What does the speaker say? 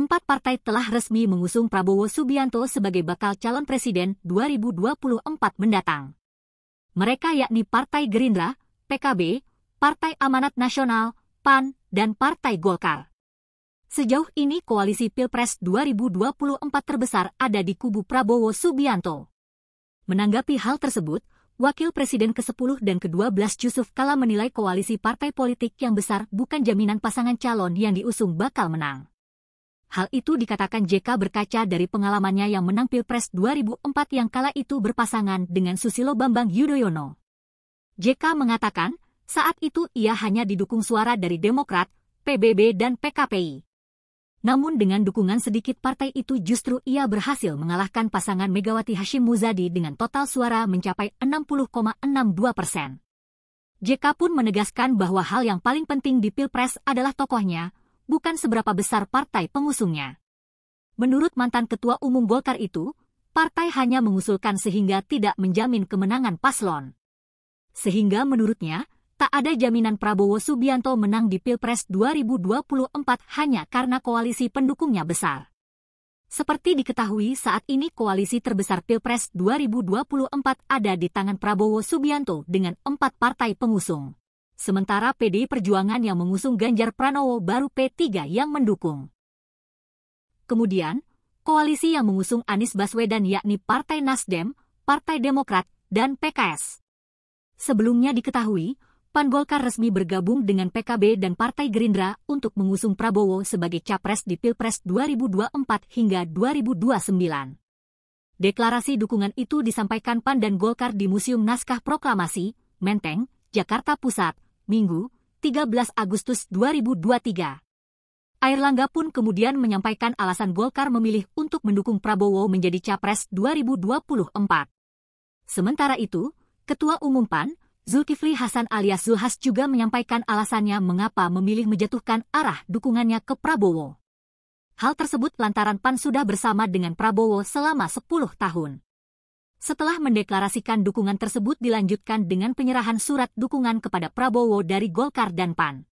empat partai telah resmi mengusung Prabowo Subianto sebagai bakal calon presiden 2024 mendatang. Mereka yakni Partai Gerindra, PKB, Partai Amanat Nasional, PAN, dan Partai Golkar. Sejauh ini koalisi Pilpres 2024 terbesar ada di kubu Prabowo Subianto. Menanggapi hal tersebut, Wakil Presiden ke-10 dan ke-12 Yusuf Kala menilai koalisi partai politik yang besar bukan jaminan pasangan calon yang diusung bakal menang. Hal itu dikatakan JK berkaca dari pengalamannya yang menang Pilpres 2004 yang kala itu berpasangan dengan Susilo Bambang Yudhoyono. JK mengatakan, saat itu ia hanya didukung suara dari Demokrat, PBB dan PKPI. Namun dengan dukungan sedikit partai itu justru ia berhasil mengalahkan pasangan Megawati Hashim Muzadi dengan total suara mencapai 60,62 persen. JK pun menegaskan bahwa hal yang paling penting di Pilpres adalah tokohnya, bukan seberapa besar partai pengusungnya. Menurut mantan ketua umum Golkar itu, partai hanya mengusulkan sehingga tidak menjamin kemenangan paslon. Sehingga menurutnya, tak ada jaminan Prabowo Subianto menang di Pilpres 2024 hanya karena koalisi pendukungnya besar. Seperti diketahui saat ini koalisi terbesar Pilpres 2024 ada di tangan Prabowo Subianto dengan empat partai pengusung sementara PDI Perjuangan yang mengusung Ganjar Pranowo baru P3 yang mendukung. Kemudian, koalisi yang mengusung Anies Baswedan yakni Partai Nasdem, Partai Demokrat, dan PKS. Sebelumnya diketahui, Pan Golkar resmi bergabung dengan PKB dan Partai Gerindra untuk mengusung Prabowo sebagai capres di Pilpres 2024 hingga 2029. Deklarasi dukungan itu disampaikan PAN dan Golkar di Museum Naskah Proklamasi, Menteng, Jakarta Pusat, Minggu, 13 Agustus 2023. Airlangga pun kemudian menyampaikan alasan Golkar memilih untuk mendukung Prabowo menjadi capres 2024. Sementara itu, Ketua Umum PAN, Zulkifli Hasan alias Zulhas juga menyampaikan alasannya mengapa memilih menjatuhkan arah dukungannya ke Prabowo. Hal tersebut lantaran PAN sudah bersama dengan Prabowo selama 10 tahun. Setelah mendeklarasikan dukungan tersebut dilanjutkan dengan penyerahan surat dukungan kepada Prabowo dari Golkar dan PAN.